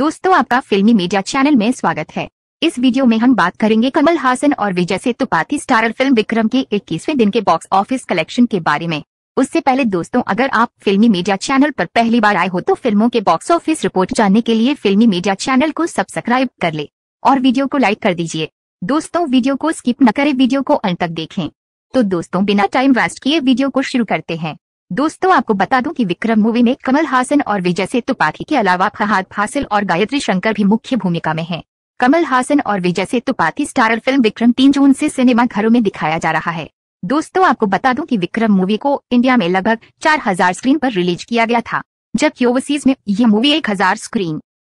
दोस्तों आपका फिल्मी मीडिया चैनल में स्वागत है इस वीडियो में हम बात करेंगे कमल हासन और विजय सेतुपाती स्टारर फिल्म विक्रम के 21वें दिन के बॉक्स ऑफिस कलेक्शन के बारे में उससे पहले दोस्तों अगर आप फिल्मी मीडिया चैनल पर पहली बार आए हो तो फिल्मों के बॉक्स ऑफिस रिपोर्ट जानने के लिए फिल्मी मीडिया चैनल को सब्सक्राइब कर ले और वीडियो को लाइक कर दीजिए दोस्तों वीडियो को स्किप न करे वीडियो को अंत तक देखें तो दोस्तों बिना टाइम वेस्ट किए वीडियो को शुरू करते हैं दोस्तों आपको बता दूं कि विक्रम मूवी में कमल हासन और विजय सेतुपाठी के अलावा फहाद फासिल और गायत्री शंकर भी मुख्य भूमिका में हैं। कमल हासन और विजय सेतुपाठी स्टारर फिल्म विक्रम तीन जून से सिनेमा घरों में दिखाया जा रहा है दोस्तों आपको बता दूं कि विक्रम मूवी को इंडिया में लगभग चार स्क्रीन आरोप रिलीज किया गया था जबकि ओवरसीज में ये मूवी एक स्क्रीन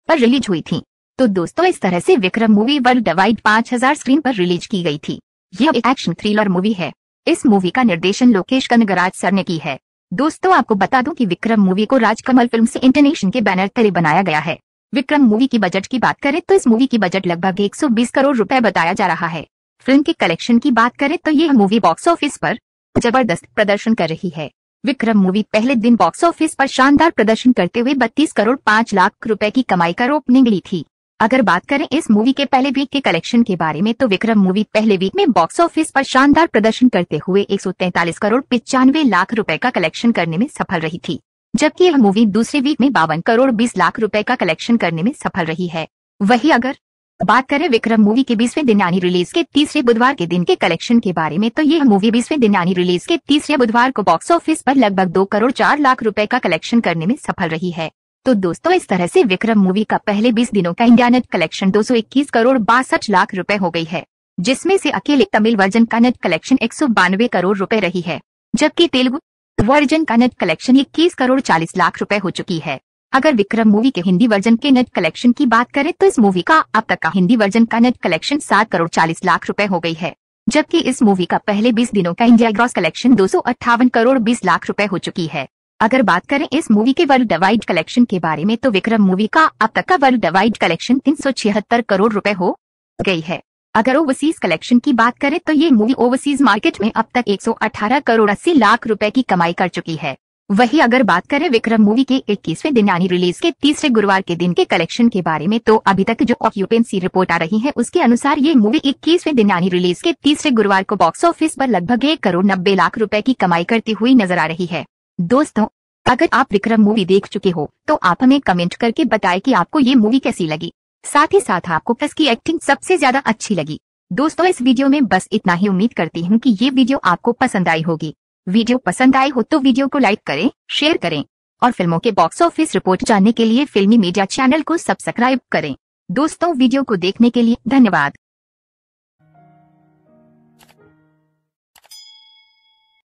पर रिलीज हुई थी तो दोस्तों इस तरह ऐसी विक्रम मूवी वर्ल्ड वाइड पाँच स्क्रीन आरोप रिलीज की गयी थी यह एक्शन थ्रिलर मूवी है इस मूवी का निर्देशन लोकेश कनगराज सर ने की है दोस्तों आपको बता दूं कि विक्रम मूवी को राजकमल फिल्म से इंटरनेशन के बैनर तले बनाया गया है विक्रम मूवी की बजट की बात करें तो इस मूवी की बजट लगभग 120 करोड़ रुपए बताया जा रहा है फिल्म के कलेक्शन की बात करें तो यह मूवी बॉक्स ऑफिस पर जबरदस्त प्रदर्शन कर रही है विक्रम मूवी पहले दिन बॉक्स ऑफिस पर शानदार प्रदर्शन करते हुए बत्तीस करोड़ पाँच लाख रुपए की कमाई का रोप निगली थी अगर बात करें इस मूवी के पहले वीक के कलेक्शन के बारे में तो विक्रम मूवी पहले वीक में बॉक्स ऑफिस पर शानदार प्रदर्शन करते हुए 143 करोड़ पिचानवे लाख रुपए का कलेक्शन करने में सफल रही थी जबकि यह मूवी दूसरे वीक में बावन करोड़ बीस लाख रुपए का कलेक्शन करने में सफल रही है वही अगर बात करें विक्रम मूवी के बीसवें दिन यानी रिलीज के तीसरे बुधवार के दिन के कलेक्शन के बारे में तो यह मूवी बीसवें दिन यानी रिलीज के तीसरे बुधवार को बॉक्स ऑफिस पर लगभग दो करोड़ चार लाख रुपए का कलेक्शन करने में सफल रही है तो दोस्तों इस तरह से विक्रम मूवी का पहले 20 दिनों का इंडिया नेट कलेक्शन 221 करोड़ बासठ लाख रुपए हो गई है जिसमें से अकेले तमिल वर्जन का नेट कलेक्शन एक करोड़ रुपए रही है जबकि तेलुगु वर्जन का नेट कलेक्शन इक्कीस करोड़ चालीस लाख रुपए हो चुकी है अगर विक्रम मूवी के हिंदी वर्जन के नेट कलेक्शन की बात करें तो इस मूवी का अब तक का हिंदी वर्जन का नेट कलेक्शन सात करोड़ चालीस लाख रूपए हो गयी है जबकि इस मूवी का पहले बीस दिनों का इंडिया ग्रॉस कलेक्शन दो करोड़ बीस लाख रूपए हो चुकी है अगर बात करें इस मूवी के वर्ल्ड वाइड कलेक्शन के बारे में तो विक्रम मूवी का अब तक का वर्ल्ड वाइड कलेक्शन तीन करोड़ रुपए हो गई है अगर ओवरसीज कलेक्शन की बात करें तो ये मूवी ओवरसीज मार्केट में अब तक 118 करोड़ अस्सी लाख रुपए की कमाई कर चुकी है वही अगर बात करें विक्रम मूवी के 21वें दिन यानी रिलीज के तीसरे गुरुवार के दिन के कलेक्शन के बारे में तो अभी तक जो ऑक्यूपेंसी रिपोर्ट आ रही है उसके अनुसार ये मूवी 21वें दिन यानी रिलीज के तीसरे गुरुवार को बॉक्स ऑफिस पर लगभग एक करोड़ नब्बे लाख रुपए की कमाई करती हुई नजर आ रही है दोस्तों अगर आप विक्रम मूवी देख चुके हो तो आप हमें कमेंट करके बताएं कि आपको ये मूवी कैसी लगी साथ ही साथ आपको कस की एक्टिंग सबसे ज्यादा अच्छी लगी दोस्तों इस वीडियो में बस इतना ही उम्मीद करती हूँ कि ये वीडियो आपको पसंद आई होगी वीडियो पसंद आई हो तो वीडियो को लाइक करें शेयर करें और फिल्मों के बॉक्स ऑफिस रिपोर्ट जानने के लिए फिल्मी मीडिया चैनल को सब्सक्राइब करें दोस्तों वीडियो को देखने के लिए धन्यवाद